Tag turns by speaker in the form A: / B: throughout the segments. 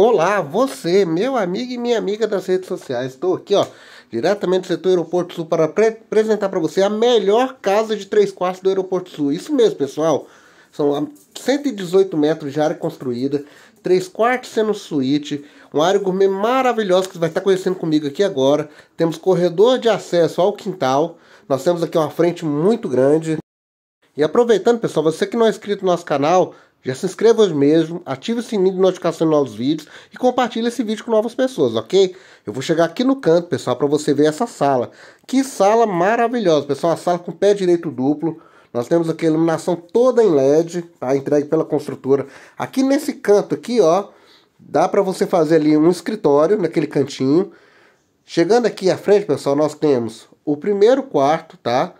A: Olá, você, meu amigo e minha amiga das redes sociais. Estou aqui, ó, diretamente do setor Aeroporto Sul para apresentar para você a melhor casa de três quartos do Aeroporto Sul. Isso mesmo, pessoal. São 118 ah, metros de área construída, três quartos sendo suíte, um área gourmet maravilhosa que você vai estar conhecendo comigo aqui agora. Temos corredor de acesso ao quintal. Nós temos aqui uma frente muito grande. E aproveitando, pessoal, você que não é inscrito no nosso canal, já se inscreva hoje mesmo, ative o sininho de notificação de novos vídeos e compartilhe esse vídeo com novas pessoas, ok? Eu vou chegar aqui no canto, pessoal, para você ver essa sala. Que sala maravilhosa, pessoal, Uma sala com pé direito duplo. Nós temos aqui a iluminação toda em LED, tá? Entregue pela construtora. Aqui nesse canto aqui, ó, dá para você fazer ali um escritório, naquele cantinho. Chegando aqui à frente, pessoal, nós temos o primeiro quarto, tá?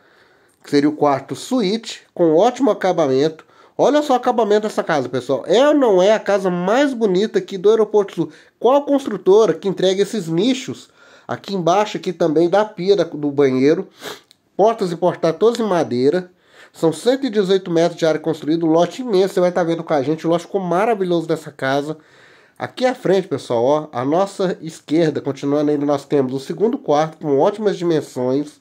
A: Que seria o quarto suíte, com ótimo acabamento Olha só o acabamento dessa casa, pessoal. É ou não é a casa mais bonita aqui do Aeroporto Sul? Qual construtora que entrega esses nichos? Aqui embaixo, aqui também, da pia do banheiro. Portas e todas em madeira. São 118 metros de área construída, um lote imenso. Você vai estar vendo com a gente. O lote ficou maravilhoso dessa casa. Aqui à frente, pessoal, ó, a nossa esquerda, continuando ainda, nós temos o segundo quarto com ótimas dimensões.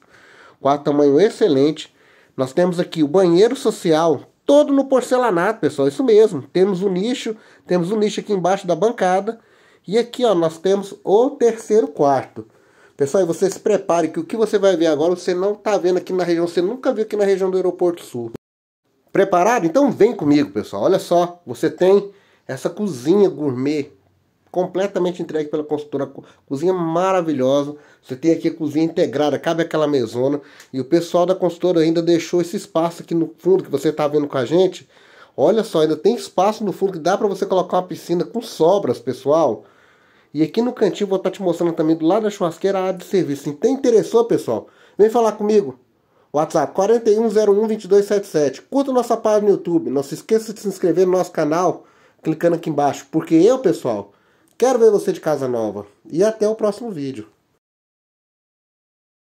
A: Quarto tamanho excelente. Nós temos aqui o banheiro social todo no porcelanato, pessoal. Isso mesmo. Temos um nicho, temos um nicho aqui embaixo da bancada. E aqui, ó, nós temos o terceiro quarto. Pessoal, e você se prepare que o que você vai ver agora, você não tá vendo aqui na região, você nunca viu aqui na região do Aeroporto Sul. Preparado? Então vem comigo, pessoal. Olha só, você tem essa cozinha gourmet completamente entregue pela consultora. Cozinha maravilhosa. Você tem aqui a cozinha integrada, cabe aquela mesona. E o pessoal da consultora ainda deixou esse espaço aqui no fundo que você está vendo com a gente. Olha só, ainda tem espaço no fundo que dá para você colocar uma piscina com sobras, pessoal. E aqui no cantinho vou estar tá te mostrando também do lado da churrasqueira a área de serviço. Então interessou, pessoal? Vem falar comigo. WhatsApp 41012277. Curta nossa página no YouTube. Não se esqueça de se inscrever no nosso canal clicando aqui embaixo. Porque eu, pessoal, Quero ver você de casa nova. E até o próximo vídeo.